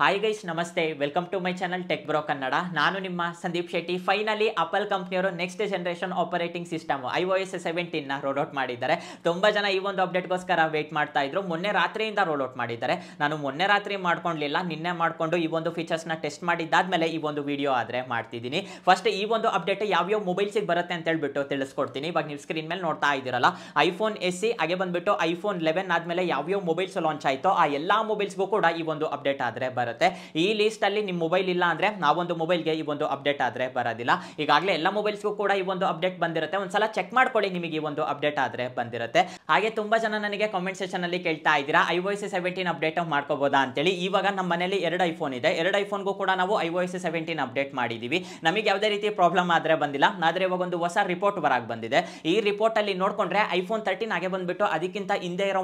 hi guys ನಮಸ್ತೆ welcome to my channel tech bro Kannada ನಾನು ನಿಮ್ಮ ಸಂದೀಪ್ ಶೆಟ್ಟಿ ಫೈನಲಿ ಅಪಲ್ ಕಂಪ್ನಿಯವರು next generation operating system I O S ಸೆವೆಂಟೀನ್ನ rollout ಮಾಡಿದ್ದಾರೆ ತುಂಬ ಜನ ಈ ಒಂದು ಅಪ್ಡೇಟ್ಗೋಸ್ಕರ ವೇಟ್ ಮಾಡ್ತಾ ಇದ್ರು ಮೊನ್ನೆ ರಾತ್ರಿಯಿಂದ ರೋಲ್ಔಟ್ ಮಾಡಿದ್ದಾರೆ ನಾನು ಮೊನ್ನೆ ರಾತ್ರಿ ಮಾಡ್ಕೊಂಡಿಲ್ಲ ನಿನ್ನೆ ಮಾಡಿಕೊಂಡು ಈ ಒಂದು ಫೀಚರ್ಸ್ನ ಟೆಸ್ಟ್ ಮಾಡಿದ್ದಾದ್ಮೇಲೆ ಈ ಒಂದು ವಿಡಿಯೋ ಆದರೆ ಮಾಡ್ತಿದ್ದೀನಿ ಫಸ್ಟ್ ಈ ಒಂದು ಅಪ್ಡೇಟ್ ಯಾವ್ಯಾವ ಮೊಬೈಲ್ಸಿಗೆ ಬರುತ್ತೆ ಅಂತ ಹೇಳ್ಬಿಟ್ಟು ತಿಳಿಸ್ಕೊಡ್ತೀನಿ ಇವಾಗ ನೀವು ಸ್ಕ್ರೀನ್ ಮೇಲೆ ನೋಡ್ತಾ ಇದ್ದೀರಲ್ಲ ಐಫೋನ್ ಎಸ್ ಸಿ ಹಾಗೆ ಬಂದ್ಬಿಟ್ಟು ಐಫೋನ್ ಲೆವೆನ್ ಆದಮೇಲೆ ಯಾವ್ಯಾವ ಮೊಬೈಲ್ಸ್ ಲಾಂಚ್ ಆಯಿತೋ ಆ ಎಲ್ಲ ಮೊಬೈಲ್ಸ್ಗೂ ಕೂಡ ಈ ಒಂದು ಅಪ್ಡೇಟ್ ಆದರೆ ಬರುತ್ತೆ ಬರುತ್ತೆ ಈ ಅಲ್ಲಿ ನಿಮ್ಮ ಮೊಬೈಲ್ ಇಲ್ಲ ಒಂದು ನಾವೊಂದು ಮೊಬೈಲ್ಗೆ ಈ ಒಂದು ಅಪ್ಡೇಟ್ ಆದ್ರೆ ಬರೋದಿಲ್ಲ ಈಗಾಗಲೇ ಎಲ್ಲ ಮೊಬೈಲ್ಸ್ಗೂ ಕೂಡ ಈ ಒಂದು ಅಪ್ಡೇಟ್ ಬಂದಿರುತ್ತೆ ಒಂದ್ಸಲ ಚೆಕ್ ಮಾಡ್ಕೊಳ್ಳಿ ನಿಮಗೆ ಈ ಒಂದು ಅಪ್ಡೇಟ್ ಆದ್ರೆ ಬಂದಿರುತ್ತೆ ಹಾಗೆ ತುಂಬಾ ಜನ ನನಗೆ ಕಾಮೆಂಟ್ ಅಲ್ಲಿ ಕೇಳ್ತಾ ಇದ್ದೀರಾ ಐ ಸಿ ಸೆವೆಂಟೀನ್ ಅಪ್ಡೇಟ್ ಮಾಡ್ಕೋಬೋದಾ ಅಂತೇಳಿ ಇವಾಗ ನಮ್ಮ ಮನೆಯಲ್ಲಿ ಎರಡು ಐಫೋನ್ ಇದೆ ಎರಡು ಐಫೋನ್ಗೂ ಕೂಡ ನಾವು ಐ ಸಿ ಸೆವೆಂಟೀನ್ ಅಪ್ಡೇಟ್ ಮಾಡಿದೀವಿ ನಮಗೆ ಯಾವುದೇ ರೀತಿ ಪ್ರಾಬ್ಲಮ್ ಆದ್ರೆ ಬಂದಿಲ್ಲ ಆದ್ರೆ ಇವಾಗ ಒಂದು ಹೊಸ ರಿಪೋರ್ಟ್ ಹೊರಗೆ ಬಂದಿದೆ ಈ ರಿಪೋರ್ಟ್ ಅಲ್ಲಿ ನೋಡ್ಕೊಂಡ್ರೆ ಐಫೋನ್ ತರ್ಟೀನ್ ಹಾಗೆ ಬಂದ್ಬಿಟ್ಟು ಅದಕ್ಕಿಂತ ಹಿಂದೆ ಇರೋ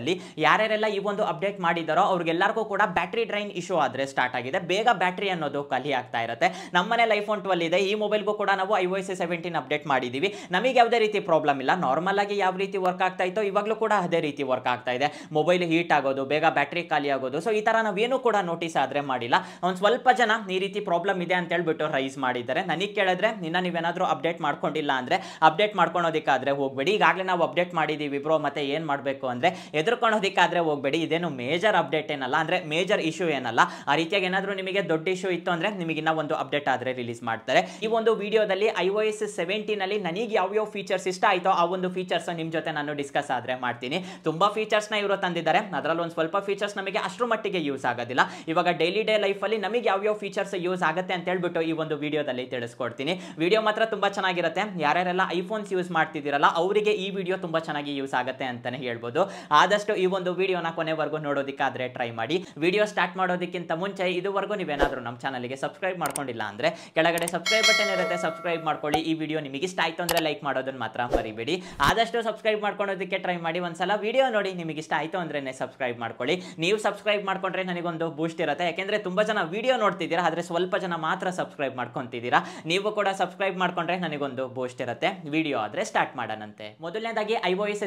ಅಲ್ಲಿ ಯಾರ್ಯಾರೆಲ್ಲ ಈ ಒಂದು ಅಪ್ಡೇಟ್ ಮಾಡಿದಾರೋ ಅವ್ರಿಗೆಲ್ಲರಿಗೂ ಕೂಡ ಬ್ಯಾಟ್ರಿ ಡ್ರೈನ್ ಇಶ್ಯೂ ಆದರೆ ಸ್ಟಾರ್ಟ್ ಆಗಿದೆ ಬೇಗ ಬ್ಯಾಟ್ರಿ ಅನ್ನೋದು ಖಾಲಿ ಆಗ್ತಾ ಇರುತ್ತೆ ನಮ್ಮನೆ ಒನ್ ಟ್ವೆಲ್ ಇದೆ ಈ ಮೊಬೈಲ್ಗೂ ಕೂಡ ನಾವು ಐ ಎಸ್ ಸೆವೆಂಟೀನ್ ಅಪ್ಡೇಟ್ ಮಾಡಿದ್ದೀವಿ ನಮಗೆ ಯಾವುದೇ ರೀತಿ ಪ್ರಾಬ್ಲಮ್ ಇಲ್ಲ ನಾರ್ಮಲ್ ಆಗಿ ಯಾವ ರೀತಿ ವರ್ಕ್ ಆಗ್ತಾ ಇತ್ತು ಇವಾಗಲೂ ಕೂಡ ಅದೇ ರೀತಿ ವರ್ಕ್ ಆಗ್ತಾ ಇದೆ ಮೊಬೈಲ್ ಹೀಟ್ ಆಗೋದು ಬೇಗ ಬ್ಯಾಟ್ರಿ ಖಾಲಿ ಆಗೋದು ಸೊ ಈ ಥರ ನಾವೇನು ಕೂಡ ನೋಟಿಸ್ ಆದರೆ ಮಾಡಿಲ್ಲ ಒಂದು ಸ್ವಲ್ಪ ಜನ ಈ ರೀತಿ ಪ್ರಾಬ್ಲಮ್ ಇದೆ ಅಂತ ಹೇಳ್ಬಿಟ್ಟು ರೈಸ್ ಮಾಡಿದ್ದಾರೆ ನನಗೆ ಕೇಳಿದ್ರೆ ನಿನ್ನ ನೀವೇನಾದರೂ ಅಪ್ಡೇಟ್ ಮಾಡ್ಕೊಂಡಿಲ್ಲ ಅಂದರೆ ಅಪ್ಡೇಟ್ ಮಾಡ್ಕೊಳೋದಕ್ಕಾದ್ರೆ ಹೋಗಬೇಡಿ ಈಗಾಗಲೇ ನಾವು ಅಪ್ಡೇಟ್ ಮಾಡಿದ್ದೀವಿ ಬ್ರೋ ಮತ್ತೆ ಏನು ಮಾಡಬೇಕು ಅಂದರೆ ಎದುರ್ಕೊಳೋದಕ್ಕಾದರೆ ಹೋಗಬೇಡಿ ಇದೇನು ಮೇಜರ್ ಅಪ್ಡೇಟ್ ಏನಲ್ಲ ಅಂದರೆ ಮೇಜರ್ ಇಶ್ಯೂ ಏನಲ್ಲ ಅಲ್ಲ ಆ ರೀತಿಯಾಗಿ ಏನಾದರೂ ನಿಮಗೆ ದೊಡ್ಡ ಇಶ್ಯೂ ಇತ್ತು ಅಂದರೆ ನಿಮಗೆ ಇನ್ನೂ ಒಂದು ಅಪ್ಡೇಟ್ ಆದರೆ ರಿಲೀಸ್ ಮಾಡ್ತಾರೆ ಈ ಒಂದು ವಿಡಿಯೋದಲ್ಲಿ ಐ ಒ ಎಸ್ ಸೆವೆಂಟೀನಲ್ಲಿ ನನಗೆ ಯಾವ್ಯಾವ ಫೀಚರ್ಸ್ ಇಷ್ಟ ಆಯಿತೋ ಆ ಒಂದು ಫೀಚರ್ಸ್ ನಿಮ್ಮ ಜೊತೆ ನಾನು ಡಿಸ್ಕಸ್ ಆದರೆ ಮಾಡ್ತೀನಿ ತುಂಬ ಫೀಚರ್ಸ್ನ ಇವರು ತಂದಿದ್ದಾರೆ ಅದರಲ್ಲಿ ಒಂದು ಸ್ವಲ್ಪ ಫೀಚರ್ಸ್ ನಮಗೆ ಅಷ್ಟರ ಮಟ್ಟಿಗೆ ಯೂಸ್ ಆಗೋದಿಲ್ಲ ಇವಾಗ ಡೈಲಿ ಡೇ ಲೈಫಲ್ಲಿ ನಮಗೆ ಯಾವ್ಯಾವ ಫೀಚರ್ಸ್ ಯೂಸ್ ಆಗುತ್ತೆ ಅಂತ ಹೇಳ್ಬಿಟ್ಟು ಈ ಒಂದು ವಿಡಿಯೋದಲ್ಲಿ ತಿಳಿಸ್ಕೊಡ್ತೀನಿ ವಿಡಿಯೋ ಮಾತ್ರ ತುಂಬ ಚೆನ್ನಾಗಿರುತ್ತೆ ಯಾರ್ಯಾರೆಲ್ಲ ಐಫೋನ್ಸ್ ಯೂಸ್ ಮಾಡ್ತಿದ್ದೀರಲ್ಲ ಅವರಿಗೆ ಈ ವಿಡಿಯೋ ತುಂಬ ಚೆನ್ನಾಗಿ ಯೂಸ್ ಆಗುತ್ತೆ ಅಂತಲೇ ಹೇಳ್ಬೋದು ಆದಷ್ಟು ಈ ಒಂದು ವಿಡಿಯೋನ ಕೊನೆವರೆಗೂ ನೋಡೋದಕ್ಕಾದರೆ ಟ್ರೈ ಮಾಡಿ ವಿಡಿಯೋ ಸ್ಟಾರ್ಟ್ ಮಾಡೋದು ಅದಕ್ಕಿಂತ ಮುಂಚೆ ಇದುವರೆಗೂ ನೀವೇನಾದರೂ ನಮ್ಮ ಚಾನಲ್ಗೆ ಸಬ್ಸ್ಕ್ರೈಬ್ ಮಾಡ್ಕೊಂಡಿಲ್ಲ ಅಂದರೆ ಕೆಳಗಡೆ ಸಬ್ಸ್ಕ್ರೈಬ್ ಬಟನ್ ಇರುತ್ತೆ ಸಬ್ಸ್ಕ್ರೈಬ್ ಮಾಡ್ಕೊಳ್ಳಿ ಈ ವಿಡಿಯೋ ನಿಮಗೆ ಇಷ್ಟ ಆಯಿತು ಅಂದರೆ ಲೈಕ್ ಮಾಡೋದನ್ನು ಮಾತ್ರ ಮರಿಬೇಡಿ ಆದಷ್ಟು ಸಬ್ಸ್ಕ್ರೈಬ್ ಮಾಡ್ಕೊಳೋದಕ್ಕೆ ಟ್ರೈ ಮಾಡಿ ಒಂದ್ಸಲ ವಿಡಿಯೋ ನೋಡಿ ನಿಮಗೆ ಇಷ್ಟ ಆಯಿತು ಅಂದ್ರೆ ಸಬ್ಸ್ಕ್ರೈಬ್ ಮಾಡ್ಕೊಳ್ಳಿ ನೀವು ಸಬ್ಸ್ಕ್ರೈಬ್ ಮಾಡ್ಕೊಂಡ್ರೆ ನನಗೊಂದು ಬೂಸ್ಟ್ ಇರುತ್ತೆ ಯಾಕೆಂದರೆ ತುಂಬ ಜನ ವಿಡಿಯೋ ನೋಡ್ತಿದ್ದೀರಾ ಆದರೆ ಸ್ವಲ್ಪ ಜನ ಮಾತ್ರ ಸಬ್ಸ್ಕ್ರೈಬ್ ಮಾಡ್ಕೊತಿದ್ದೀರಾ ನೀವು ಕೂಡ ಸಬ್ಸ್ಕ್ರೈಬ್ ಮಾಡ್ಕೊಂಡ್ರೆ ನನಗೊಂದು ಬೂಸ್ಟ್ ಇರುತ್ತೆ ವಿಡಿಯೋ ಆದರೆ ಸ್ಟಾರ್ಟ್ ಮಾಡೋಣಂತೆ ಮೊದಲನೇದಾಗಿ ಐ ಒ ಎಸ್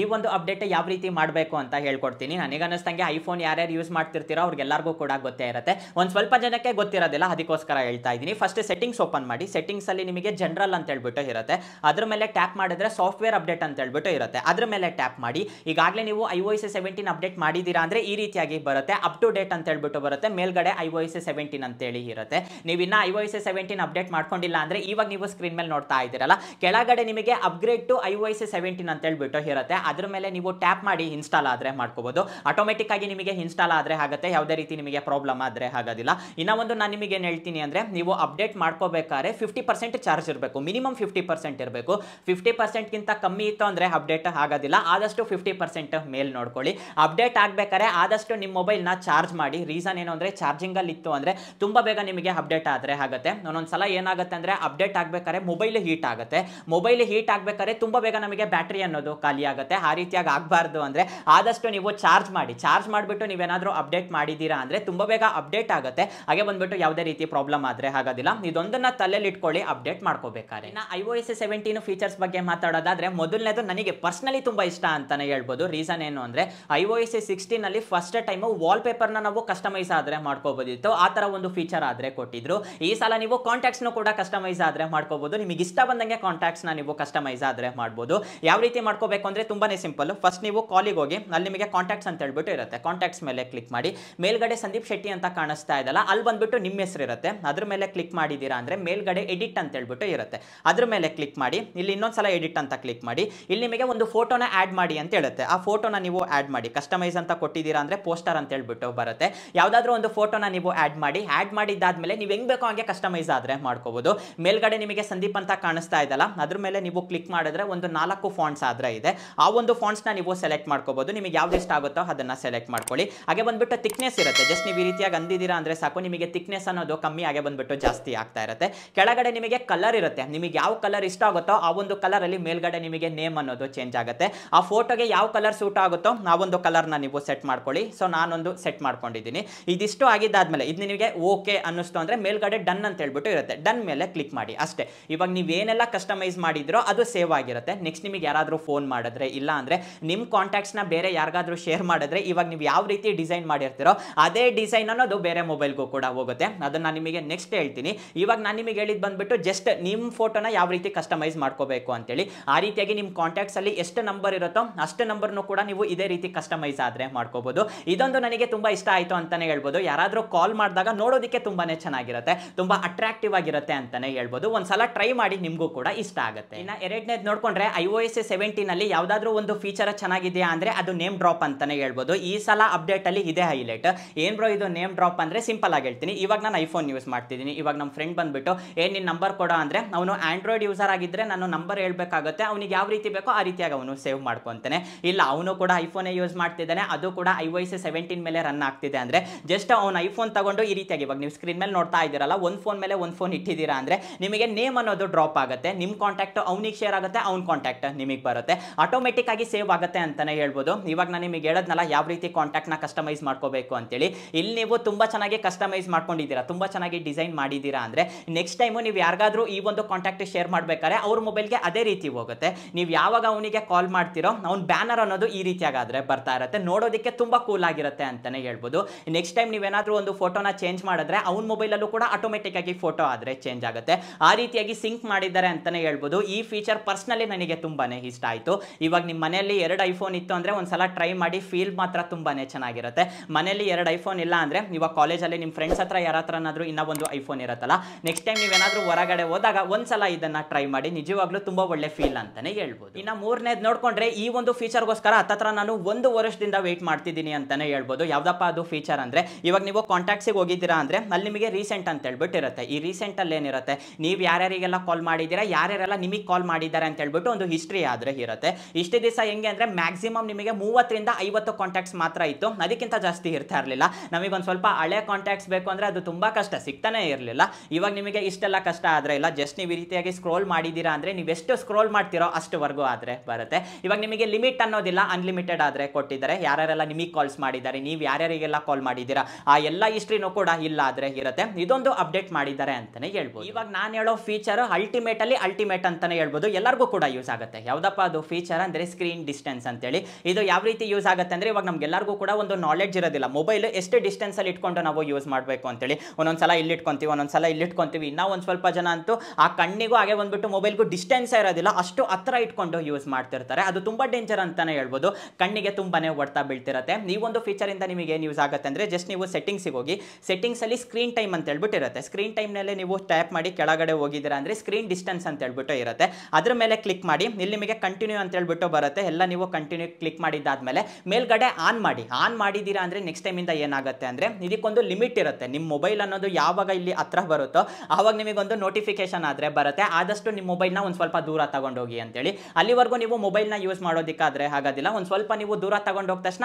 ಈ ಒಂದು ಅಪ್ಡೇಟ್ ಯಾವ ರೀತಿ ಮಾಡಬೇಕು ಅಂತ ಹೇಳ್ಕೊಡ್ತೀನಿ ನನಗೆ ಐಫೋನ್ ಯಾರ್ಯಾರು ಯೂಸ್ ಮಾಡ್ತಿರ್ತೀರೋ ಅವ್ರಿಗೆಲ್ಲ ಎಲ್ಲರಿಗೂ ಕೂಡ ಗೊತ್ತೇ ಇರುತ್ತೆ ಒಂದು ಸ್ವಲ್ಪ ಜನಕ್ಕೆ ಗೊತ್ತಿರೋದಿಲ್ಲ ಅದಕ್ಕೋಸ್ಕರ ಹೇಳ್ತಾ ಇದ್ದೀನಿ ಫಸ್ಟ್ ಸೆಟ್ಟಿಂಗ್ಸ್ ಓಪನ್ ಮಾಡಿ ಸೆಟ್ಟಿಂಗ್ಸ್ ಅಲ್ಲಿ ನಿಮಗೆ ಜನರಲ್ ಅಂತ ಹೇಳ್ಬಿಟ್ಟು ಇರುತ್ತೆ ಅದ್ರ ಮೇಲೆ ಟ್ಯಾಪ್ ಮಾಡಿದ್ರೆ ಸಾಫ್ಟ್ವೇರ್ ಅಪ್ಡೇಟ್ ಅಂತ ಹೇಳ್ಬಿಟ್ಟು ಇರುತ್ತೆ ಅದ್ರ ಮೇಲೆ ಟ್ಯಾಪ್ ಮಾಡಿ ಈಗಾಗಲೇ ನೀವು ಐ ಎಸ್ ಸೆವೆಂಟೀನ್ ಅಪ್ಡೇಟ್ ಮಾಡಿದ್ದೀರಾ ಅಂದ್ರೆ ಈ ರೀತಿಯಾಗಿ ಬರುತ್ತೆ ಅಪ್ ಟು ಡೇಟ್ ಅಂತ ಹೇಳ್ಬಿಟ್ಟು ಬರುತ್ತೆ ಮೇಲ್ಗಡೆ ಐ ಎಸ್ ಸೆವೆಂಟೀನ್ ಹೇಳಿ ಇರುತ್ತೆ ನೀವು ಇನ್ನ ಐ ಎಸ್ ಸೆವೆಂಟೀನ್ ಅಪ್ಡೇಟ್ ಮಾಡ್ಕೊಂಡಿಲ್ಲ ಅಂದ್ರೆ ಇವಾಗ ನೀವು ಸ್ಕ್ರೀನ್ ಮೇಲೆ ನೋಡ್ತಾ ಇದ್ದೀರಲ್ಲ ಕೆಳಗಡೆ ನಿಮಗೆ upgrade to I S seventeen ಅಂತ ಹೇಳ್ಬಿಟ್ಟು ಇರುತ್ತೆ ಅದ್ರ ಮೇಲೆ ನೀವು ಟ್ಯಾಪ್ ಮಾಡಿ ಇನ್ಸ್ಟಾಲ್ ಆದ್ರೆ ಮಾಡ್ಕೋಬಹುದು ಆಟೋಮೆಟಿಕ್ ಆಗಿ ನಿಮಗೆ ಇನ್ಸ್ಟಾಲ್ ಆದ್ರೆ ಆಗುತ್ತೆ ಯಾವುದೇ ರೀತಿ ರೀತಿ ನಿಮಗೆ ಪ್ರಾಬ್ಲಮ್ ಆದರೆ ಆಗೋದಿಲ್ಲ ಇನ್ನೂ ಒಂದು ನಾನು ನಿಮಗೆ ಏನು ಹೇಳ್ತೀನಿ ಅಂದರೆ ನೀವು ಅಪ್ಡೇಟ್ ಮಾಡ್ಕೋಬೇಕಾದ್ರೆ ಫಿಫ್ಟಿ ಪರ್ಸೆಂಟ್ ಚಾರ್ಜ್ ಇರಬೇಕು ಮಿನಿಮಮ್ ಫಿಫ್ಟಿ ಪರ್ಸೆಂಟ್ ಇರಬೇಕು ಫಿಫ್ಟಿ ಪರ್ಸೆಂಟ್ಗಿಂತ ಕಮ್ಮಿ ಇತ್ತು ಅಂದರೆ ಅಪ್ಡೇಟ್ ಆಗೋದಿಲ್ಲ ಆದಷ್ಟು ಫಿಫ್ಟಿ ಪರ್ಸೆಂಟ್ ಮೇಲೆ ನೋಡ್ಕೊಳ್ಳಿ ಅಪ್ಡೇಟ್ ಆಗಬೇಕಾದ್ರೆ ಆದಷ್ಟು ನಿಮ್ಮ ಮೊಬೈಲ್ನ ಚಾರ್ಜ್ ಮಾಡಿ ರೀಸನ್ ಏನು ಅಂದರೆ ಚಾರ್ಜಿಂಗಲ್ಲಿ ಇತ್ತು ಅಂದರೆ ತುಂಬ ಬೇಗ ನಿಮಗೆ ಅಪ್ಡೇಟ್ ಆದರೆ ಆಗುತ್ತೆ ಒಂದೊಂದು ಸಲ ಏನಾಗುತ್ತೆ ಅಂದರೆ ಅಪ್ಡೇಟ್ ಆಗಬೇಕಾದ್ರೆ ಮೊಬೈಲ್ ಹೀಟ್ ಆಗುತ್ತೆ ಮೊಬೈಲ್ ಹೀಟ್ ಆಗಬೇಕಾದ್ರೆ ತುಂಬ ಬೇಗ ನಮಗೆ ಬ್ಯಾಟ್ರಿ ಅನ್ನೋದು ಖಾಲಿ ಆಗುತ್ತೆ ಆ ರೀತಿಯಾಗಿ ಆಗಬಾರ್ದು ಅಂದರೆ ಆದಷ್ಟು ನೀವು ಚಾರ್ಜ್ ಮಾಡಿ ಚಾರ್ಜ್ ಮಾಡಿಬಿಟ್ಟು ನೀವೇನಾದರೂ ಅಪ್ಡೇಟ್ ಮಾಡಿದ್ದೀರಾ ಅಂದರೆ ತುಂಬ ಬೇಗ ಅಪ್ಡೇಟ್ ಆಗುತ್ತೆ ಹಾಗೆ ಬಂದ್ಬಿಟ್ಟು ಯಾವುದೇ ರೀತಿ ಪ್ರಾಬ್ಲಮ್ ಆದರೆ ಆಗೋದಿಲ್ಲ ಇದೊಂದನ್ನು ತಲೆಯಲ್ಲಿ ಇಟ್ಕೊಳ್ಳಿ ಅಪ್ಡೇಟ್ ಮಾಡ್ಕೋಬೇಕಾರೆ ಇನ್ನು I O S seventeen features ಬಗ್ಗೆ ಮಾತಾಡೋದಾದ್ರೆ ಮೊದಲನೇದು ನನಗೆ ಪರ್ಸ್ನಲಿ ತುಂಬ ಇಷ್ಟ ಅಂತಲೇ ಹೇಳ್ಬೋದು ರೀಸನ್ ಏನು ಅಂದರೆ ಐ ಓ ಎಸ್ ಸಿಕ್ಸ್ಟೀನಲ್ಲಿ ಫಸ್ಟ್ ಟೈಮು ವಾಲ್ ಪೇಪರ್ನ ನಾವು ಕಸ್ಟಮೈಸ್ ಆದರೆ ಮಾಡ್ಕೋಬೋದಿತ್ತು ಆ ಥರ ಒಂದು ಫೀಚರ್ ಆದರೆ ಕೊಟ್ಟಿದ್ರು ಈ ಸಲ ನೀವು ಕಾಂಟ್ಯಾಕ್ಟ್ಸ್ನು ಕೂಡ ಕಸ್ಟಮೈಸ್ ಆದರೆ ಮಾಡ್ಕೋಬೋದು ನಿಮಗೆ ಇಷ್ಟ ಬಂದಂಗೆ ಕಾಂಟ್ಯಾಕ್ಟ್ಸ್ನ ನೀವು ಕಸ್ಟಮೈಸ್ ಆದರೆ ಮಾಡ್ಬೋದು ಯಾವ ರೀತಿ ಮಾಡ್ಕೋಬೇಕು ಅಂದರೆ ತುಂಬಾ ಸಿಂಪಲ್ ಫಸ್ಟ್ ನೀವು ಕಾಲಿಗೆ ಹೋಗಿ ಅಲ್ಲಿ ನಿಮಗೆ ಕಾಂಟ್ಯಾಕ್ಟ್ಸ್ ಅಂತ ಹೇಳ್ಬಿಟ್ಟು ಇರುತ್ತೆ ಕಾಂಟ್ಯಾಕ್ಟ್ಸ್ ಮೇಲೆ ಕ್ಲಿಕ್ ಮಾಡಿ ಮೇಲ್ಗಡೆ ಸಂದೀಪ್ ಶೆಟ್ಟಿ ಅಂತ ಕಾಣಿಸ್ತಾ ಇದಲ್ಲ ಅಲ್ಲಿ ಬಂದ್ಬಿಟ್ಟು ನಿಮ್ಮ ಹೆಸರು ಇರುತ್ತೆ ಅದ್ರ ಮೇಲೆ ಕ್ಲಿಕ್ ಮಾಡಿದ್ದೀರಾ ಅಂದರೆ ಮೇಲ್ಗಡೆ ಎಡಿಟ್ ಅಂತ ಹೇಳ್ಬಿಟ್ಟು ಇರುತ್ತೆ ಅದ್ರ ಮೇಲೆ ಕ್ಲಿಕ್ ಮಾಡಿ ಇಲ್ಲಿ ಇನ್ನೊಂದ್ಸಲ ಎಡಿಟ್ ಅಂತ ಕ್ಲಿಕ್ ಮಾಡಿ ಇಲ್ಲಿ ನಿಮಗೆ ಒಂದು ಫೋಟೋನ ಆ್ಯಡ್ ಮಾಡಿ ಅಂತ ಹೇಳುತ್ತೆ ಆ ಫೋಟೋನ ನೀವು ಆ್ಯಡ್ ಮಾಡಿ ಕಸ್ಟಮೈಸ್ ಅಂತ ಕೊಟ್ಟಿದ್ದೀರಾ ಅಂದರೆ ಪೋಸ್ಟರ್ ಅಂತ ಹೇಳ್ಬಿಟ್ಟು ಬರುತ್ತೆ ಯಾವುದಾದ್ರೂ ಒಂದು ಫೋಟೋನ ನೀವು ಆ್ಯಡ್ ಮಾಡಿ ಆ್ಯಡ್ ಮಾಡಿದ್ದಾದ್ಮೇಲೆ ನೀವು ಹೆಂಗೆ ಬೇಕೋ ಹಾಗೆ ಕಸ್ಟಮೈಸ್ ಆದರೆ ಮಾಡ್ಕೋಬೋದು ಮೇಲ್ಗಡೆ ನಿಮಗೆ ಸಂದೀಪ್ ಅಂತ ಕಾಣಿಸ್ತಾ ಇದಲ್ಲ ಅದ್ರ ಮೇಲೆ ನೀವು ಕ್ಲಿಕ್ ಮಾಡಿದ್ರೆ ಒಂದು ನಾಲ್ಕು ಫಾಂಟ್ಸ್ ಆದರೆ ಇದೆ ಆ ಒಂದು ಫಾಂಟ್ಸ್ನ ನೀವು ಸೆಲೆಕ್ಟ್ ಮಾಡ್ಕೋಬೋದು ನಿಮಗೆ ಯಾವ್ದು ಇಷ್ಟ ಆಗುತ್ತೋ ಅದನ್ನು ಸೆಲೆಕ್ಟ್ ಮಾಡ್ಕೊಳ್ಳಿ ಹಾಗೆ ಬಂದ್ಬಿಟ್ಟು ತಿಕ್ನೆಸ್ ಇರುತ್ತೆ ಜಸ್ಟ್ ನೀವು ಈ ರೀತಿಯಾಗಿ ಅಂದಿದ್ದೀರಾ ಅಂದರೆ ಸಾಕು ನಿಮಗೆ ತಿಕ್ನೆಸ್ ಅನ್ನೋದು ಕಮ್ಮಿ ಆಗೇ ಬಂದ್ಬಿಟ್ಟು ಜಾಸ್ತಿ ಆಗ್ತಾ ಇರುತ್ತೆ ಕೆಳಗಡೆ ನಿಮಗೆ ಕಲರ್ ಇರುತ್ತೆ ನಿಮಗೆ ಯಾವ ಕಲರ್ ಇಷ್ಟ ಆಗುತ್ತೋ ಆ ಒಂದು ಕಲರಲ್ಲಿ ಮೇಲ್ಗಡೆ ನಿಮಗೆ ನೇಮ್ ಅನ್ನೋದು ಚೇಂಜ್ ಆಗುತ್ತೆ ಆ ಫೋಟೋಗೆ ಯಾವ ಕಲರ್ ಸೂಟ್ ಆಗುತ್ತೋ ಆ ಒಂದು ಕಲರ್ನ ನೀವು ಸೆಟ್ ಮಾಡ್ಕೊಳ್ಳಿ ಸೊ ನಾನೊಂದು ಸೆಟ್ ಮಾಡ್ಕೊಂಡಿದ್ದೀನಿ ಇದಿಷ್ಟು ಆಗಿದ್ದಾದ್ಮೇಲೆ ಇದು ನಿಮಗೆ ಓಕೆ ಅನ್ನಿಸ್ತು ಅಂದರೆ ಮೇಲ್ಗಡೆ ಡನ್ ಅಂತ ಹೇಳ್ಬಿಟ್ಟು ಇರುತ್ತೆ ಡನ್ ಮೇಲೆ ಕ್ಲಿಕ್ ಮಾಡಿ ಅಷ್ಟೇ ಇವಾಗ ನೀವೇನೆಲ್ಲ ಕಸ್ಟಮೈಸ್ ಮಾಡಿದ್ರೋ ಅದು ಸೇವ್ ಆಗಿರುತ್ತೆ ನೆಕ್ಸ್ಟ್ ನಿಮಗೆ ಯಾರಾದರೂ ಫೋನ್ ಮಾಡಿದ್ರೆ ಇಲ್ಲ ಅಂದರೆ ನಿಮ್ಮ ಕಾಂಟ್ಯಾಕ್ಟ್ಸ್ನ ಬೇರೆ ಯಾರಿಗಾದರೂ ಶೇರ್ ಮಾಡಿದ್ರೆ ಇವಾಗ ನೀವು ಯಾವ ರೀತಿ ಡಿಸೈನ್ ಮಾಡಿರ್ತೀರೋ ಆ ಅದೇ ಡಿಸೈನ್ ಅನ್ನೋದು ಬೇರೆ ಮೊಬೈಲ್ಗೂ ಕೂಡ ಹೋಗುತ್ತೆ ಅದನ್ನು ನಿಮಗೆ ನೆಕ್ಸ್ಟ್ ಹೇಳ್ತೀನಿ ಇವಾಗ ನಾನು ನಿಮಗೆ ಹೇಳಿದ್ದು ಬಂದ್ಬಿಟ್ಟು ಜಸ್ಟ್ ನಿಮ್ಮ ಫೋಟೋನ ಯಾವ ರೀತಿ ಕಸ್ಟಮೈಸ್ ಮಾಡ್ಕೋಬೇಕು ಅಂತೇಳಿ ಆ ರೀತಿಯಾಗಿ ನಿಮ್ಮ ಕಾಂಟ್ಯಾಕ್ಟ್ಸಲ್ಲಿ ಎಷ್ಟು ನಂಬರ್ ಇರುತ್ತೋ ಅಷ್ಟು ನಂಬರ್ನು ಕೂಡ ನೀವು ಇದೇ ರೀತಿ ಕಸ್ಟಮೈಸ್ ಆದರೆ ಮಾಡ್ಕೋಬೋದು ಇದೊಂದು ನನಗೆ ತುಂಬ ಇಷ್ಟ ಆಯಿತು ಅಂತಲೇ ಹೇಳ್ಬೋದು ಯಾರಾದರೂ ಕಾಲ್ ಮಾಡಿದಾಗ ನೋಡೋದಕ್ಕೆ ತುಂಬಾ ಚೆನ್ನಾಗಿರುತ್ತೆ ತುಂಬ ಅಟ್ರಾಕ್ಟಿವ್ ಆಗಿರುತ್ತೆ ಅಂತಲೇ ಹೇಳ್ಬೋದು ಒಂದು ಸಲ ಟ್ರೈ ಮಾಡಿ ನಿಮಗೂ ಕೂಡ ಇಷ್ಟ ಆಗುತ್ತೆ ಇನ್ನು ಎರಡನೇದು ನೋಡಿಕೊಂಡ್ರೆ ಐ ಒ ಎಸ್ ಸೆವೆಂಟೀನಲ್ಲಿ ಯಾವುದಾದ್ರೂ ಒಂದು ಫೀಚರ್ ಚೆನ್ನಾಗಿದೆಯಾ ಅಂದರೆ ಅದು ನೇಮ್ ಡ್ರಾಪ್ ಅಂತಲೇ ಹೇಳ್ಬೋದು ಈ ಸಲ ಅಪ್ಡೇಟಲ್ಲಿ ಇದೆ ಹೈಲೈಟ್ ಏನು ಬ್ರೋ ಇದು ನೇಮ್ ಡ್ರಾಪ್ ಅಂದರೆ ಸಿಂಪಲ್ ಆಗಿ ಹೇಳ್ತೀನಿ ಇವಾಗ ನಾನು ಐಫೋನ್ ಯೂಸ್ ಮಾಡ್ತಿದ್ದೀನಿ ಇವಾಗ ನಮ್ಮ ಫ್ರೆಂಡ್ ಬಂದುಬಿಟ್ಟು ಏನು ನಿನ್ನ ನಂಬರ್ ಕೊಡೋ ಅಂದರೆ ಅವನು ಆ್ಯಂಡ್ರಾಯ್ಡ್ ಯೂಸರ್ ಆಗಿದ್ದರೆ ನಾನು ನಂಬರ್ ಹೇಳಬೇಕಾಗುತ್ತೆ ಅವನಿಗೆ ಯಾವ ರೀತಿ ಬೇಕೋ ಆ ರೀತಿಯಾಗಿ ಅವನು ಸೇವ್ ಮಾಡ್ಕೊತಾನೆ ಇಲ್ಲ ಅವನು ಕೂಡ ಐಫೋನೇ ಯೂಸ್ ಮಾಡ್ತಿದ್ದಾನೆ ಅದು ಕೂಡ ಐ ವೈಸ್ ಸೆವೆಂಟೀನ್ ಮೇಲೆ ರನ್ ಆಗ್ತಿದೆ ಅಂದರೆ ಜಸ್ಟ್ ಅವ್ನು ಐಫೋನ್ ತಗೊಂಡು ಈ ರೀತಿಯಾಗಿ ಇವಾಗ ನೀವು ಸ್ಕ್ರೀನ್ ಮೇಲೆ ನೋಡ್ತಾ ಇದ್ದೀರಲ್ಲ ಒಂದು ಫೋನ್ ಮೇಲೆ ಒಂದು ಫೋನ್ ಇಟ್ಟಿದ್ದೀರಾ ಅಂದರೆ ನಿಮಗೆ ನೇಮ್ ಅನ್ನೋದು ಡ್ರಾಪ್ ಆಗುತ್ತೆ ನಿಮ್ಮ ಕಾಂಟ್ಯಾಕ್ಟ್ ಅವ್ನಿಗೆ ಶೇರ್ ಆಗುತ್ತೆ ಅವ್ನ ಕಾಂಟ್ಯಾಕ್ಟ್ ನಿಮಗೆ ಬರುತ್ತೆ ಆಟೋಮೆಟಿಕ್ ಆಗಿ ಸೇವ್ ಆಗುತ್ತೆ ಅಂತಲೇ ಹೇಳ್ಬೋದು ಇವಾಗ ನಾನು ನಿಮಗೆ ಹೇಳೋದ್ನಲ್ಲ ಯಾವ ರೀತಿ ಕಾಂಟ್ಯಾಕ್ಟ್ನ ಕಸ್ಟಮೈಸ್ ಮಾಡ್ಕೋಬೇಕು ಅಂತೇಳಿ ಇಲ್ಲಿ ನೀವು ತುಂಬ ಚೆನ್ನಾಗಿ ಕಸ್ಟಮೈಸ್ ಮಾಡ್ಕೊಂಡಿದ್ದೀರಾ ತುಂಬ ಚೆನ್ನಾಗಿ ಡಿಸೈನ್ ಮಾಡಿದ್ದೀರಾ ಅಂದರೆ ನೆಕ್ಸ್ಟ್ ಟೈಮು ನೀವು ಯಾರಿಗಾದರೂ ಈ ಒಂದು ಕಾಂಟ್ಯಾಕ್ಟ್ ಶೇರ್ ಮಾಡಬೇಕಾದ್ರೆ ಅವ್ರ ಮೊಬೈಲ್ಗೆ ಅದೇ ರೀತಿ ಹೋಗುತ್ತೆ ನೀವು ಯಾವಾಗ ಅವನಿಗೆ ಕಾಲ್ ಮಾಡ್ತೀರೋ ಅವ್ನು ಬ್ಯಾನರ್ ಅನ್ನೋದು ಈ ರೀತಿಯಾಗಾದರೆ ಬರ್ತಾ ಇರುತ್ತೆ ನೋಡೋದಕ್ಕೆ ತುಂಬ ಕೂಲ್ ಆಗಿರುತ್ತೆ ಅಂತಲೇ ಹೇಳ್ಬೋದು ನೆಕ್ಸ್ಟ್ ಟೈಮ್ ನೀವೇನಾದರೂ ಒಂದು ಫೋಟೋನ ಚೇಂಜ್ ಮಾಡಿದ್ರೆ ಅವ್ನ ಮೊಬೈಲಲ್ಲೂ ಕೂಡ ಆಟೋಮೆಟಿಕ್ ಆಗಿ ಫೋಟೋ ಆದರೆ ಚೇಂಜ್ ಆಗುತ್ತೆ ಆ ರೀತಿಯಾಗಿ ಸಿಂಕ್ ಮಾಡಿದ್ದಾರೆ ಅಂತಲೇ ಹೇಳ್ಬೋದು ಈ ಫೀಚರ್ ಪರ್ಸ್ನಲಿ ನನಗೆ ತುಂಬಾ ಇಷ್ಟ ಆಯಿತು ಇವಾಗ ನಿಮ್ಮ ಮನೆಯಲ್ಲಿ ಎರಡು ಐಫೋನ್ ಇತ್ತು ಅಂದರೆ ಒಂದು ಸಲ ಟ್ರೈ ಮಾಡಿ ಫೀಲ್ ಮಾತ್ರ ತುಂಬಾ ಚೆನ್ನಾಗಿರುತ್ತೆ ಮನೆಯಲ್ಲಿ ಎರಡು ಐಫೋನ್ ಇಲ್ಲ ಅಂದ್ರೆ ಇವಾಗ ಕಾಲೇಜಲ್ಲಿ ನಿಮ್ಮ ಫ್ರೆಂಡ್ಸ್ ಹತ್ರ ಯಾರ ಹತ್ರನಾದರೂ ಇನ್ನೊಂದು ಐಫೋನ್ ಇರುತ್ತಲ್ಲ ನೆಕ್ಸ್ಟ್ ಟೈಮ್ ನೀವೇನಾದರೂ ಹೊರಗಡೆ ಹೋದಾಗ ಒಂದ್ಸಲ ಇದನ್ನು ಟ್ರೈ ಮಾಡಿ ನಿಜವಾಗ್ಲೂ ತುಂಬ ಒಳ್ಳೆ ಫೀಲ್ ಅಂತಲೇ ಹೇಳ್ಬೋದು ಇನ್ನು ಮೂರನೇದು ನೋಡಿಕೊಂಡ್ರೆ ಈ ಒಂದು ಫೀಚರ್ಗೋಸ್ಕರ ಹತ್ತತ್ರ ನಾನು ಒಂದು ವರ್ಷದಿಂದ ವೆಯ್ಟ್ ಮಾಡ್ತಿದ್ದೀನಿ ಅಂತಲೇ ಹೇಳ್ಬೋದು ಯಾವುದಪ್ಪ ಅದು ಫೀಚರ್ ಅಂದರೆ ಇವಾಗ ನೀವು ಕಾಂಟ್ಯಾಕ್ಟ್ಸಿಗೆ ಹೋಗಿದ್ದೀರಾ ಅಂದರೆ ಅಲ್ಲಿ ನಿಮಗೆ ರೀಸೆಂಟ್ ಅಂತ ಹೇಳ್ಬಿಟ್ಟು ಇರುತ್ತೆ ಈ ರೀಸೆಂಟಲ್ಲಿ ಏನಿರುತ್ತೆ ನೀವು ಯಾರ್ಯಾರಿಗೆಲ್ಲ ಕಾಲ್ ಮಾಡಿದ್ದೀರಾ ಯಾರ್ಯಾರೆಲ್ಲ ನಿಮಗೆ ಕಾಲ್ ಮಾಡಿದ್ದಾರೆ ಅಂತ ಹೇಳ್ಬಿಟ್ಟು ಒಂದು ಹಿಸ್ಟ್ರಿ ಆದರೆ ಇರುತ್ತೆ ಇಷ್ಟು ದಿವಸ ಹೆಂಗೆ ಅಂದರೆ ಮ್ಯಾಕ್ಸಿಮಮ್ ನಿಮಗೆ ಮೂವತ್ತರಿಂದ ಐವತ್ತು ಕಾಂಟ್ಯಾಕ್ಟ್ಸ್ ಮಾತ್ರ ಇತ್ತು ಅದಕ್ಕಿಂತ ಜಾಸ್ತಿ ಇರ್ತಾ ಇರಲಿಲ್ಲ ಇರಲಿಲ್ಲ ಒಂದು ಸ್ವಲ್ಪ ಹಳೆ ಕಾಂಟ್ಯಾಕ್ಟ್ಸ್ ಬೇಕು ಅಂದರೆ ಅದು ತುಂಬ ಕಷ್ಟ ಸಿಗ್ತಾನೆ ಇರಲಿಲ್ಲ ಇವಾಗ ನಿಮಗೆ ಇಷ್ಟೆಲ್ಲ ಕಷ್ಟ ಆದರೆ ಇಲ್ಲ ಜಸ್ಟ್ ನೀವು ಈ ರೀತಿಯಾಗಿ ಸ್ಕ್ರೋಲ್ ಮಾಡಿದ್ದೀರಾ ಅಂದರೆ ಎಷ್ಟು ಸ್ಕ್ರೋಲ್ ಮಾಡ್ತೀರೋ ಅಷ್ಟುವರೆಗೂ ಆದರೆ ಬರುತ್ತೆ ಇವಾಗ ನಿಮಗೆ ಲಿಮಿಟ್ ಅನ್ನೋದಿಲ್ಲ ಅನ್ಲಿಮಿಟೆಡ್ ಆದರೆ ಕೊಟ್ಟಿದ್ದಾರೆ ಯಾರ್ಯಾರೆಲ್ಲ ನಿಮಗೆ ಕಾಲ್ಸ್ ಮಾಡಿದ್ದಾರೆ ನೀವು ಯಾರ್ಯಾರಿಗೆಲ್ಲ ಕಾಲ್ ಮಾಡಿದ್ದೀರಾ ಆ ಎಲ್ಲ ಹಿಸ್ಟ್ರಿನೂ ಕೂಡ ಇಲ್ಲ ಆದರೆ ಇರುತ್ತೆ ಇದೊಂದು ಅಪ್ಡೇಟ್ ಮಾಡಿದ್ದಾರೆ ಅಂತಲೇ ಹೇಳ್ಬೋದು ಇವಾಗ ನಾನು ಹೇಳೋ ಫೀಚರ್ ಅಲ್ಟಿಮೇಟಲ್ಲಿ ಅಲ್ಟಿಮೇಟ್ ಅಂತಲೇ ಹೇಳ್ಬೋದು ಎಲ್ಲರಿಗೂ ಕೂಡ ಯೂಸ್ ಆಗುತ್ತೆ ಯಾವುದಪ್ಪ ಅದು ಫೀಚರ್ ಅಂದರೆ ಸ್ಕ್ರೀನ್ ಡಿಸ್ಟೆನ್ಸ್ ಅಂತೇಳಿ ಇದು ಯಾವ ರೀತಿ ಯೂಸ್ ಆಗುತ್ತೆ ಅಂದರೆ ಇವಾಗ ನಮ್ಗೆಲ್ಲರಿಗೂ ಕೂಡ ಒಂದು ನಾಲೆಡ್ಜ್ ಇರೋದಿಲ್ಲ ಮೊಬೈಲ್ ಎಷ್ಟು ಡಿಸ್ಟೆನ್ಸಲ್ಲಿ ಇಟ್ಕೊಂಡು ನಾವು ಯೂಸ್ ಮಾಡಬೇಕು ಅಂತೇಳಿ ಒಂದೊಂದ್ಸಲ ಇಲ್ಲಿ ಇಟ್ಕೊಂತೀವಿ ಸಲ ಇಲ್ಲಿ ಇಟ್ಕೊಂತೀವಿ ಇನ್ನೂ ಒಂದು ಸ್ವಲ್ಪ ಜನ ಅಂತೂ ಆ ಕಣ್ಣಿಗೂ ಹಾಗೆ ಬಂದ್ಬಿಟ್ಟು ಮೊಬೈಲ್ಗೂ ಡಿಸ್ಟೆನ್ಸ್ ಇರೋದಿಲ್ಲ ಅಷ್ಟು ಹತ್ರ ಇಟ್ಕೊಂಡು ಯೂಸ್ ಮಾಡ್ತಿರ್ತಾರೆ ಅದು ತುಂಬ ಡೇಂಜರ್ ಅಂತಲೇ ಹೇಳ್ಬೋದು ಕಣ್ಣಿಗೆ ತುಂಬನೇ ಹೊಡ್ತಾ ಬೀಳ್ತಿರುತ್ತೆ ನೀವೊಂದು ಫೀಚರಿಂದ ನಿಮಗೆ ಏನು ಯೂಸ್ ಆಗುತ್ತೆ ಅಂದರೆ ಜಸ್ಟ್ ನೀವು ಸೆಟ್ಟಿಂಗ್ಸಿಗೆ ಹೋಗಿ ಸೆಟ್ಟಿಂಗ್ಸಲ್ಲಿ ಸ್ಕ್ರೀನ್ ಟೈಮ್ ಅಂತ ಹೇಳ್ಬಿಟ್ಟು ಇರುತ್ತೆ ಸ್ಕ್ರೀನ್ ಟೈಮ್ನಲ್ಲೇ ನೀವು ಟ್ಯಾಪ್ ಮಾಡಿ ಕೆಳಗಡೆ ಹೋಗಿದ್ದೀರಾ ಅಂದರೆ ಸ್ಕ್ರೀನ್ ಡಿಸ್ಟೆನ್ಸ್ ಅಂತ ಹೇಳ್ಬಿಟ್ಟು ಇರುತ್ತೆ ಅದ್ರ ಮೇಲೆ ಕ್ಲಿಕ್ ಮಾಡಿ ಇಲ್ಲಿ ನಿಮಗೆ ಕಂಟಿನ್ಯೂ ಅಂತ ಹೇಳ್ಬಿಟ್ಟು ಬರುತ್ತೆ ಎಲ್ಲ ನೀವು ಕಂಟಿನ್ಯೂ ಕ್ಲಿಕ್ ಮಾಡಿದ್ದಾದ್ಮೇಲೆ ಮೇಲ್ಗಡೆ ಆನ್ ಮಾಡಿ ಆನ್ ಮಾಡಿದ್ದೀರಾ ಅಂದರೆ ನೆಕ್ಸ್ಟ್ ಟೈಮಿಂದ ಏನಾಗುತ್ತೆ ಅಂದರೆ ಇದಕ್ಕೊಂದು ಲಿಮಿಟ್ ಇರುತ್ತೆ ನಿಮ್ಮ ಮೊಬೈಲ್ ಅನ್ನೋದು ಯಾವಾಗ ಇಲ್ಲಿ ಹತ್ರ ಬರುತ್ತೋ ಆವಾಗ ನಿಮಗೊಂದು ನೋಟಿಫಿಕೇಶನ್ ಆದರೆ ಬರುತ್ತೆ ಆದಷ್ಟು ನಿಮ್ಮ ಮೊಬೈಲ್ನ ಒಂದು ಸ್ವಲ್ಪ ದೂರ ತಗೊಂಡೋಗಿ ಅಂತೇಳಿ ಅಲ್ಲಿವರೆಗೂ ನೀವು ಮೊಬೈಲ್ನ ಯೂಸ್ ಮಾಡೋದಕ್ಕಾದರೆ ಆಗೋದಿಲ್ಲ ಒಂದು ಸ್ವಲ್ಪ ನೀವು ದೂರ ತಗೊಂಡೋಗ ತಕ್ಷಣ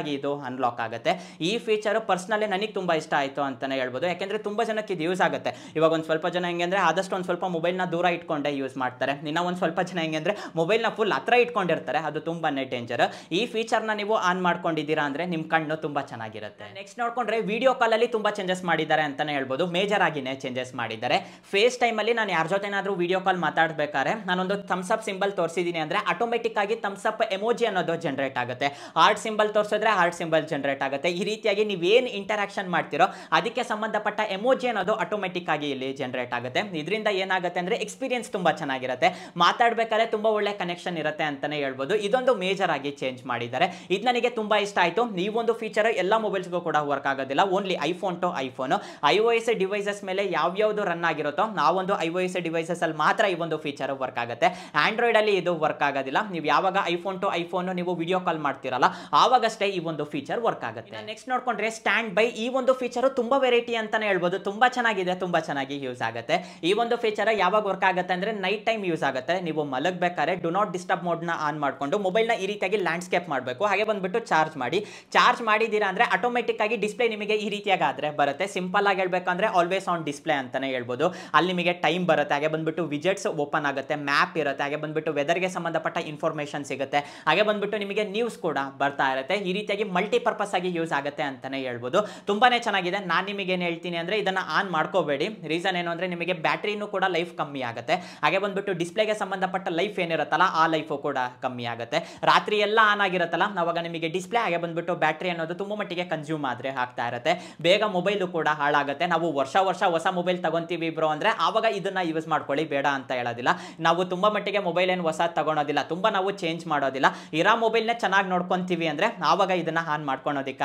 ಆಗಿ ಇದು ಅನ್ಲಾಕ್ ಆಗುತ್ತೆ ಈ ಫೀಚರು ಪರ್ಸ್ನಲಿ ನನಗೆ ತುಂಬ ಇಷ್ಟ ಆಯಿತು ಅಂತಲೇ ಹೇಳ್ಬೋದು ಯಾಕೆಂದರೆ ತುಂಬ ಜನಕ್ಕೆ ಇದು ಯೂಸ್ ಆಗುತ್ತೆ ಇವಾಗ ಒಂದು ಸ್ವಲ್ಪ ಜನ ಹೆಂಗೆ ಅಂದರೆ ಆದಷ್ಟು ಒಂದು ಸ್ವಲ್ಪ ಮೊಬೈಲ್ನ ದೂರ ಇಟ್ಕೊಂಡೆ ಯೂಸ್ ಮಾಡ್ತಾರೆ ಇನ್ನು ಒಂದು ಸ್ವಲ್ಪ ಜನ ಹೆಂಗೆ ಅಂದರೆ ಮೊಬೈಲ್ನ ಫುಲ್ ಹತ್ರ ಇಟ್ಕೊಂಡಿರ್ತಾರೆ ಅದು ತುಂಬಾ ಡೇಂಜರ್ ಈ ಫೀಚರ್ನ ನೀವು ಆನ್ ಮಾಡ್ಕೊಂಡಿದ್ದೀರಾ ಅಂದರೆ ನಿಮ್ಮ ಕಣ್ಣು ತುಂಬ ಚೆನ್ನಾಗಿರುತ್ತೆ ಇರುತ್ತೆ ನೆಕ್ಸ್ಟ್ ನೋಡ್ಕೊಂಡ್ರೆ ವಿಡಿಯೋ ಕಾಲಲ್ಲಿ ತುಂಬಾ ಚೇಂಜಸ್ ಮಾಡಿದ್ದಾರೆ ಅಂತಾನೆ ಹೇಳ್ಬೋದು ಮೇಜರ್ ಆಗಿನೇ ಚೇಂಜಸ್ ಮಾಡಿದ್ದಾರೆ ಫೇಸ್ ಟೈಮ್ ಅಲ್ಲಿ ನಾನು ಯಾರ ಜೊತೆನಾದರೂ ವಿಡಿಯೋ ಕಾಲ್ ಮಾತಾಡ್ಬೇಕಾದ್ರೆ ನಾನೊಂದು ಥಮ್ಸ್ ಅಪ್ ಸಿಂಬಲ್ ತೋರಿಸಿದೀನಿ ಅಂದ್ರೆ ಆಟೋಮೆಟಿಕ್ ಆಗಿ ಥಮ್ಸ್ ಅಪ್ ಎಮೋಜಿ ಅನ್ನೋದು ಜನರೇಟ್ ಆಗುತ್ತೆ ಹಾರ್ಟ್ ಸಿಂಬಲ್ ತೋರಿಸಿದ್ರೆ ಹಾರ್ಟ್ ಸಿಂಬಲ್ ಜನರೇಟ್ ಆಗುತ್ತೆ ಈ ರೀತಿಯಾಗಿ ನೀವೇನ್ ಇಂಟರಾಕ್ಷನ್ ಮಾಡ್ತಿರೋ ಅದಕ್ಕೆ ಸಂಬಂಧಪಟ್ಟ ಎಮೋಜಿ ಅನ್ನೋದು ಆಟೋಮೆಟಿಕ್ ಆಗಿ ಇಲ್ಲಿ ಜನರೇಟ್ ಆಗುತ್ತೆ ಇದರಿಂದ ಏನಾಗುತ್ತೆ ಅಂದ್ರೆ ಎಕ್ಸ್ಪೀರಿಯನ್ಸ್ ತುಂಬಾ ಚೆನ್ನಾಗಿರುತ್ತೆ ಮಾತಾಡ್ಬೇಕಾದ್ರೆ ತುಂಬಾ ಒಳ್ಳೆ ಕನೆಕ್ಷನ್ ಇರುತ್ತೆ ಅಂತಾನೆ ಹೇಳ್ಬೋದು ಇದೊಂದು ಮೇಜರ್ ಆಗಿ ಚೇಂಜ್ ಮಾಡಿದ್ದಾರೆ ಇದು ನನಗೆ ತುಂಬಾ ಇಷ್ಟ ಆಯ್ತು ನೀವೊಂದು ಒಂದು ಫೀಚರ್ ಎಲ್ಲ ಮೊಬೈಲ್ ಮೊಬೈಲ್ಸ್ಗೂ ಕೂಡ ವರ್ಕ್ ಆಗೋದಿಲ್ಲ only iPhone to iPhone I O S devices ಮೇಲೆ ಯಾವ್ಯಾವುದು ರನ್ ಆಗಿರುತ್ತೋ ನಾವೊಂದು ಐ ಓ ಎಸ್ ಡಿವೈಸಸಲ್ಲಿ ಮಾತ್ರ ಈ ಒಂದು ಫೀಚರ್ ವರ್ಕ್ ಆಗುತ್ತೆ ಆ್ಯಂಡ್ರಾಯ್ಡಲ್ಲಿ ಇದು ವರ್ಕ್ ಆಗೋದಿಲ್ಲ ನೀವು ಯಾವಾಗ ಐಫೋನ್ ಟು ಐಫೋನು ನೀವು ವಿಡಿಯೋ ಕಾಲ್ ಮಾಡ್ತಿರಲ್ಲ ಆವಾಗಷ್ಟೇ ಈ ಒಂದು ಫೀಚರ್ ವರ್ಕ್ ಆಗುತ್ತೆ ನೆಕ್ಸ್ಟ್ ನೋಡ್ಕೊಂಡ್ರೆ ಸ್ಟ್ಯಾಂಡ್ ಬೈ ಈ ಒಂದು ಫೀಚರು ತುಂಬ ವೆರೈಟಿ ಅಂತಲೇ ಹೇಳ್ಬೋದು ತುಂಬ ಚೆನ್ನಾಗಿದೆ ತುಂಬ ಚೆನ್ನಾಗಿ ಯೂಸ್ ಆಗುತ್ತೆ ಈ ಒಂದು ಫೀಚರ್ ಯಾವಾಗ ವರ್ಕ್ ಆಗುತ್ತೆ ಅಂದರೆ ನೈಟ್ ಟೈಮ್ ಯೂಸ್ ಆಗುತ್ತೆ ನೀವು ಮಲಗಬೇಕಾದ್ರೆ ಡು ನಾಟ್ ಡಿಸ್ಟರ್ಬ್ ಮೋಡ್ನ ಆನ್ ಮಾಡಿಕೊಂಡು ಮೊಬೈಲ್ನ ಈ ರೀತಿಯಾಗಿ ಲ್ಯಾಂಡ್ಸ್ಕೇಪ್ ಮಾಡಬೇಕು ಹಾಗೆ ಬಂದ್ಬಿಟ್ಟು ಚಾರ್ಜ್ ಮಾಡಿ ಚಾರ್ಜ್ ಮಾಡಿದ್ದೀರಾ ಅಂದರೆ ಆಟೋಮೆಟಿಕ್ ಆಗಿ ಡಿಸ್ಪ್ಲೇ ನಿಮಗೆ ಈ ರೀತಿಯಾಗಿ ಆದರೆ ಬರುತ್ತೆ ಸಿಂಪಲ್ ಆಗಿ ಹೇಳ್ಬೇಕಂದ್ರೆ ಆಲ್ವೇಸ್ ಆನ್ ಡಿಸ್ಪ್ಲೇ ಅಂತಲೇ ಹೇಳ್ಬೋದು ಅಲ್ಲಿ ನಿಮಗೆ ಟೈಮ್ ಬರುತ್ತೆ ಹಾಗೆ ಬಂದ್ಬಿಟ್ಟು ವಿಜೆಟ್ಸ್ ಓಪನ್ ಆಗುತ್ತೆ ಮ್ಯಾಪ್ ಇರುತ್ತೆ ಹಾಗೆ ಬಂದ್ಬಿಟ್ಟು ವೆದರ್ಗೆ ಸಂಬಂಧಪಟ್ಟ ಇನ್ಫಾರ್ಮೇಷನ್ ಸಿಗುತ್ತೆ ಹಾಗೆ ಬಂದ್ಬಿಟ್ಟು ನಿಮಗೆ ನ್ಯೂಸ್ ಕೂಡ ಬರ್ತಾ ಇರುತ್ತೆ ಈ ರೀತಿಯಾಗಿ ಮಲ್ಟಿಪರ್ಪಸ್ ಆಗಿ ಯೂಸ್ ಆಗುತ್ತೆ ಅಂತಾನೆ ಹೇಳ್ಬೋದು ತುಂಬಾ ಚೆನ್ನಾಗಿದೆ ನಾನು ನಿಮಗೆ ಏನು ಹೇಳ್ತೀನಿ ಅಂದರೆ ಇದನ್ನು ಆನ್ ಮಾಡ್ಕೋಬೇಡಿ ರೀಸನ್ ಏನು ಅಂದರೆ ನಿಮಗೆ ಬ್ಯಾಟ್ರಿನೂ ಕೂಡ ಲೈಫ್ ಕಮ್ಮಿ ಆಗುತ್ತೆ ಹಾಗೆ ಬಂದ್ಬಿಟ್ಟು ಡಿಸ್ಪ್ಲೇಗೆ ಸಂಬಂಧಪಟ್ಟ ಲೈಫ್ ಏನಿರುತ್ತಲ್ಲ ಆ ಲೈಫು ಕೂಡ ಕಮ್ಮಿ ಆಗುತ್ತೆ ರಾತ್ರಿ ಎಲ್ಲ ಆನ್ ಆಗಿರುತ್ತಲ್ಲ ಅವಾಗ ನಿಮಗೆ ಡಿಸ್ಪ್ಲೇ ಹಾಗೆ ಬಂದ್ಬಿಟ್ಟು ಬ್ಯಾಟ್ರಿ ಅನ್ನೋದು ತುಂಬ ಮಟ್ಟಿಗೆ ಕನ್ಸ್ಯೂಮ್ ಆದ್ರೆ ಆಗ್ತಾ ಇರುತ್ತೆ ಬೇಗ ಮೊಬೈಲು ಕೂಡ ಹಾಳಾಗುತ್ತೆ ನಾವು ವರ್ಷ ವರ್ಷ ಹೊಸ ಮೊಬೈಲ್ ತಗೊಂತೀವಿ ಬ್ರೋ ಅಂದ್ರೆ ಆವಾಗ ಇದನ್ನ ಯೂಸ್ ಮಾಡ್ಕೊಳ್ಳಿ ಬೇಡ ಅಂತ ಹೇಳೋದಿಲ್ಲ ನಾವು ತುಂಬಾ ಮಟ್ಟಿಗೆ ಮೊಬೈಲ್ ಏನು ಹೊಸ ತಗೊಳೋದಿಲ್ಲ ತುಂಬಾ ನಾವು ಚೇಂಜ್ ಮಾಡೋದಿಲ್ಲ ಇರೋ ನ ಚೆನ್ನಾಗಿ ನೋಡ್ಕೊತೀವಿ ಅಂದ್ರೆ ಆವಾಗ ಇದನ್ನ ಆನ್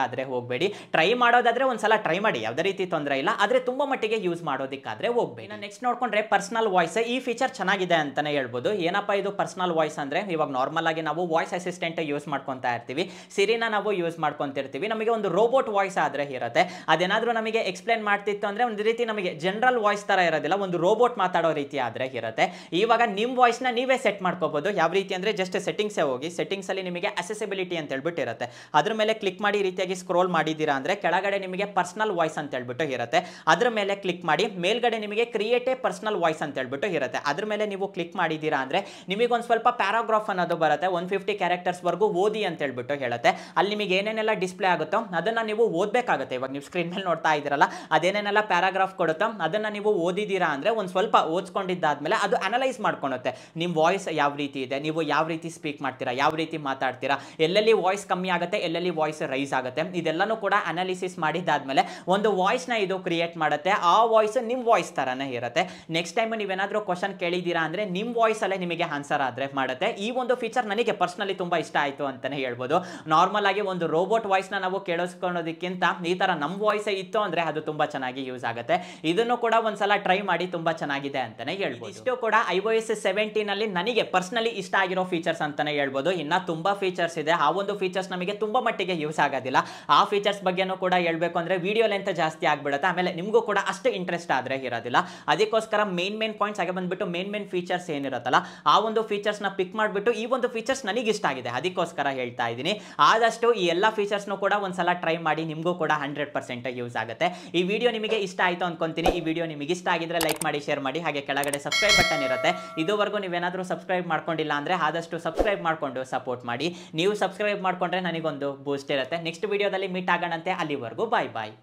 ಆದ್ರೆ ಹೋಗಬೇಡಿ ಟ್ರೈ ಮಾಡೋದಾದ್ರೆ ಒಂದ್ಸಲ ಟ್ರೈ ಮಾಡಿ ಯಾವ್ದೇ ರೀತಿ ತೊಂದರೆ ಇಲ್ಲ ಆದ್ರೆ ತುಂಬಾ ಮಟ್ಟಿಗೆ ಯೂಸ್ ಮಾಡೋದಕ್ಕಾದರೆ ಹೋಗಬೇಡಿ ನೆಕ್ಸ್ಟ್ ನೋಡ್ಕೊಂಡ್ರೆ ಪರ್ಸನಲ್ ವಾಯ್ಸ್ ಈ ಫೀಚರ್ ಚೆನ್ನಾಗಿದೆ ಅಂತಾನೆ ಹೇಳ್ಬೋದು ಏನಪ್ಪ ಇದು ಪರ್ಸನಲ್ ವಾಯ್ಸ್ ಅಂದ್ರೆ ಇವಾಗ ನಾರ್ಮಲ್ ಆಗಿ ನಾವು ವಾಯ್ಸ್ ಅಸಿಸ್ಟೆಂಟ್ ಯೂಸ್ ಮಾಡ್ಕೊತಾ ಇರ್ತೀವಿ ಸಿರಿನ ನಾವು ಯೂಸ್ ಮಾಡ್ಕೊತಿರ್ತೀವಿ ನಮಗೆ ಒಂದು ರೋಬೋಟ್ ವಾಯ್ಸ್ ಆದರೆ ಇರುತ್ತೆ ಅದೇನಾದರೂ ನಮಗೆ ಎಕ್ಸ್ಪ್ಲೇನ್ ಮಾಡ್ತಿತ್ತು ಅಂದರೆ ಒಂದು ರೀತಿ ನಮಗೆ ಜನರಲ್ ವಾಯ್ಸ್ ಥರ ಇರೋದಿಲ್ಲ ಒಂದು ರೋಬೋಟ್ ಮಾತಾಡೋ ರೀತಿ ಆದರೆ ಇರುತ್ತೆ ಇವಾಗ ನಿಮ್ಮ ವಾಯ್ಸ್ನ ನೀವೇ ಸೆಟ್ ಮಾಡ್ಕೋಬೋದು ಯಾವ ರೀತಿ ಅಂದರೆ ಜಸ್ಟ್ ಸೆಟ್ಟಿಂಗ್ಸೇ ಹೋಗಿ ಸೆಟ್ಟಿಂಗ್ಸಲ್ಲಿ ನಿಮಗೆ ಅಸೆಸಿಬಿಲಿಟಿ ಅಂತ ಹೇಳ್ಬಿಟ್ಟು ಇರುತ್ತೆ ಅದ್ರ ಮೇಲೆ ಕ್ಲಿಕ್ ಮಾಡಿ ರೀತಿಯಾಗಿ ಸ್ಕ್ರೋಲ್ ಮಾಡಿದ್ದೀರಾ ಅಂದರೆ ಕೆಳಗಡೆ ನಿಮಗೆ ಪರ್ಸನಲ್ ವಾಯ್ಸ್ ಅಂತ ಹೇಳ್ಬಿಟ್ಟು ಇರುತ್ತೆ ಅದ್ರ ಮೇಲೆ ಕ್ಲಿಕ್ ಮಾಡಿ ಮೇಲ್ಗಡೆ ನಿಮಗೆ ಕ್ರಿಯೇಟ್ ಎ ಪರ್ಸನಲ್ ವಾಯ್ಸ್ ಅಂತ ಹೇಳ್ಬಿಟ್ಟು ಇರುತ್ತೆ ಅದ್ರ ಮೇಲೆ ನೀವು ಕ್ಲಿಕ್ ಮಾಡಿದ್ದೀರಾ ಅಂದರೆ ನಿಮಗೆ ಒಂದು ಸ್ವಲ್ಪ ಪ್ಯಾರಾಗ್ರಾಫ್ ಅನ್ನೋದು ಬರುತ್ತೆ ಒನ್ ಫಿಫ್ಟಿ ಕ್ಯಾರೆಕ್ಟರ್ಸ್ವರೆಗೂ ಓದಿ ಅಂತ ಹೇಳ್ಬಿಟ್ಟು ಹೇಳುತ್ತೆ ಅಲ್ಲಿ ನಿಮಗೆ ಏನೇನೆಲ್ಲ ಡಿಸ್ಪ್ಲೇ ಆಗುತ್ತೋ ಅದನ್ನು ನೀವು ಓದಬೇಕಾಗುತ್ತೆ ಇವಾಗ ನೀವು ಸ್ಕ್ರೀನ್ ಮೇಲೆ ನೋಡ್ತಾ ಇದ್ದೀರಲ್ಲ ಅದೇನೇನೆಲ್ಲ ಪ್ಯಾರಾಗ್ರಾಫ್ ಕೊಡುತ್ತಾ ಅದನ್ನು ನೀವು ಓದಿದ್ದೀರಾ ಅಂದರೆ ಒಂದು ಸ್ವಲ್ಪ ಓದ್ಕೊಂಡಿದ್ದಾದಮೇಲೆ ಅದು ಅನಲೈಸ್ ಮಾಡ್ಕೊಳುತ್ತೆ ನಿಮ್ಮ ವಾಯ್ಸ್ ಯಾವ ರೀತಿ ಇದೆ ನೀವು ಯಾವ ರೀತಿ ಸ್ಪೀಕ್ ಮಾಡ್ತೀರಾ ಯಾವ ರೀತಿ ಮಾತಾಡ್ತೀರಾ ಎಲ್ಲೆಲ್ಲಿ ವಾಯ್ಸ್ ಕಮ್ಮಿ ಆಗುತ್ತೆ ಎಲ್ಲೆಲ್ಲಿ ವಾಯ್ಸ್ ರೈಸ್ ಆಗುತ್ತೆ ಇದೆಲ್ಲನೂ ಕೂಡ ಅನಾಲಿಸಿಸ್ ಮಾಡಿದ್ದಾದ್ಮೇಲೆ ಒಂದು ವಾಯ್ಸ್ನ ಇದು ಕ್ರಿಯೇಟ್ ಮಾಡುತ್ತೆ ಆ ವಾಯ್ಸ್ ನಿಮ್ಮ ವಾಯ್ಸ್ ಥರನೇ ಇರುತ್ತೆ ನೆಕ್ಸ್ಟ್ ಟೈಮ್ ನೀವೇನಾದರೂ ಕ್ವಶನ್ ಕೇಳಿದ್ದೀರಾ ಅಂದರೆ ನಿಮ್ಮ ವಾಯ್ಸಲ್ಲೇ ನಿಮಗೆ ಆನ್ಸರ್ ಆದರೆ ಮಾಡುತ್ತೆ ಈ ಒಂದು ಫೀಚರ್ ನನಗೆ ಪರ್ಸ್ನಲಿ ತುಂಬ ಇಷ್ಟ ಆಯಿತು ಅಂತಲೇ ಹೇಳ್ಬೋದು ನಾರ್ಮಲ್ ಆಗಿ ಒಂದು ರೋಬೋಟ್ ವಾಯ್ಸ್ನ ನಾವು ಕೇಳೋ ಬಳಸ್ಕೊಳ್ಳೋದಕ್ಕಿಂತ ಈ ತರ ನಮ್ಮ ವಾಯ್ಸೇ ಇತ್ತು ಅಂದ್ರೆ ಅದು ತುಂಬಾ ಚೆನ್ನಾಗಿ ಯೂಸ್ ಆಗುತ್ತೆ ಇದನ್ನು ಕೂಡ ಒಂದ್ಸಲ ಟ್ರೈ ಮಾಡಿ ತುಂಬಾ ಚೆನ್ನಾಗಿದೆ ಅಂತಾನೆ ಹೇಳ್ಬೋದು ಇಷ್ಟು ಕೂಡ ಐ ವಯಸ್ ಎಸ್ ಸೆವೆಂಟೀನಲ್ಲಿ ನನಗೆ ಪರ್ಸನಲಿ ಇಷ್ಟ ಆಗಿರೋ ಫೀಚರ್ಸ್ ಅಂತಾನೆ ಹೇಳ್ಬೋದು ಇನ್ನ ತುಂಬಾ ಫೀಚರ್ಸ್ ಇದೆ ಆ ಒಂದು ಫೀಚರ್ಸ್ ನಮಗೆ ತುಂಬ ಮಟ್ಟಿಗೆ ಯೂಸ್ ಆಗೋದಿಲ್ಲ ಆ ಫೀಚರ್ಸ್ ಬಗ್ಗೆನೂ ಕೂಡ ಹೇಳಬೇಕು ಅಂದ್ರೆ ವಿಡಿಯೋ ಲೆಂತ್ ಜಾಸ್ತಿ ಆಗ್ಬಿಡುತ್ತೆ ಆಮೇಲೆ ನಿಮಗೂ ಕೂಡ ಅಷ್ಟು ಇಂಟ್ರೆಸ್ಟ್ ಆದ್ರೆ ಇರೋದಿಲ್ಲ ಅದಕ್ಕೋಸ್ಕರ ಮೇನ್ ಮೇನ್ ಪಾಯಿಂಟ್ಸ್ ಹಾಗೆ ಬಂದುಬಿಟ್ಟು ಮೇನ್ ಮೇನ್ ಫೀಚರ್ಸ್ ಏನಿರುತ್ತಲ್ಲ ಆ ಒಂದು ನ ಪಿಕ್ ಮಾಡಿಬಿಟ್ಟು ಈ ಒಂದು ಫೀಚರ್ಸ್ ನನಗೆ ಇಷ್ಟ ಆಗಿದೆ ಅದಕ್ಕೋಸ್ಕರ ಹೇಳ್ತಾ ಇದ್ದೀನಿ ಆದಷ್ಟು ಈ ಎಲ್ಲ ಫೀಚರ್ಸ್ನು ಕೂಡ ಒಂದ್ಸಲ ಟ್ರೈ ಮಾಡಿ ನಿಮಗೂ ಕೂಡ ಹಂಡ್ರೆಡ್ ಪರ್ಸೆಂಟ್ ಯೂಸ್ ಆಗುತ್ತೆ ಈ ವಿಡಿಯೋ ನಿಮಗೆ ಇಷ್ಟ ಆಯಿತು ಅಂದ್ಕೊಂತೀನಿ ಈ ವಿಡಿಯೋ ನಿಮಗೆ ಇಷ್ಟ ಆಗಿದ್ರೆ ಲೈಕ್ ಮಾಡಿ ಶೇರ್ ಮಾಡಿ ಹಾಗೆ ಕೆಳಗಡೆ ಸಬ್ಸ್ಕ್ರೈಬ್ ಬಟನ್ ಇರುತ್ತೆ ಇದುವರೆಗೂ ನೀವೇನಾದರೂ ಸಬ್ಸ್ಕ್ರೈಬ್ ಮಾಡ್ಕೊಂಡಿಲ್ಲ ಅಂದರೆ ಆದಷ್ಟು ಸಬ್ಸ್ಕ್ರೈಬ್ ಮಾಡಿಕೊಂಡು ಸಪೋರ್ಟ್ ಮಾಡಿ ನೀವು ಸಬ್ಸ್ಕ್ರೈಬ್ ಮಾಡಿಕೊಂಡ್ರೆ ನನಗೊಂದು ಬೂಸ್ಟ್ ಇರುತ್ತೆ ನೆಕ್ಸ್ಟ್ ವಿಡಿಯೋದಲ್ಲಿ ಮೀಟ್ ಆಗೋಣಂತೆ ಅಲ್ಲಿವರೆಗೂ ಬಾಯ್ ಬಾಯ್